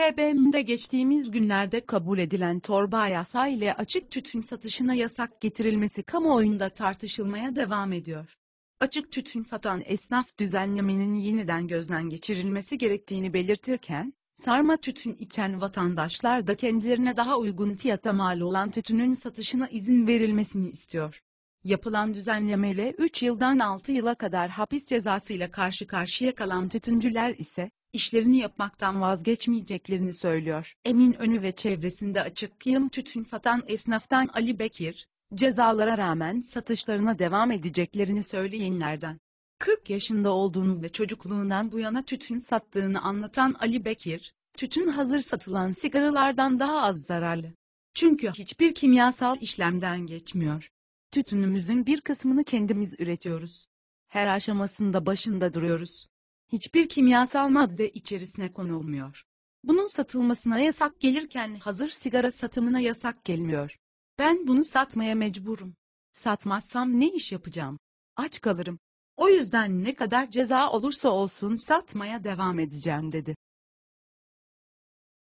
TBMM'de geçtiğimiz günlerde kabul edilen torba yasa ile açık tütün satışına yasak getirilmesi kamuoyunda tartışılmaya devam ediyor. Açık tütün satan esnaf düzenlemenin yeniden gözden geçirilmesi gerektiğini belirtirken, sarma tütün içen vatandaşlar da kendilerine daha uygun fiyata mal olan tütünün satışına izin verilmesini istiyor. Yapılan düzenlemeyle 3 yıldan 6 yıla kadar hapis cezası ile karşı karşıya kalan tütüncüler ise, işlerini yapmaktan vazgeçmeyeceklerini söylüyor. Emin önü ve çevresinde açık yığın tütün satan esnaftan Ali Bekir, cezalara rağmen satışlarına devam edeceklerini söyleyenlerden. 40 yaşında olduğunu ve çocukluğundan bu yana tütün sattığını anlatan Ali Bekir, tütün hazır satılan sigaralardan daha az zararlı. Çünkü hiçbir kimyasal işlemden geçmiyor. Tütünümüzün bir kısmını kendimiz üretiyoruz. Her aşamasında başında duruyoruz hiçbir kimyasal madde içerisine konulmuyor. Bunun satılmasına yasak gelirken hazır sigara satımına yasak gelmiyor. Ben bunu satmaya mecburum. Satmazsam ne iş yapacağım? Aç kalırım. O yüzden ne kadar ceza olursa olsun satmaya devam edeceğim dedi.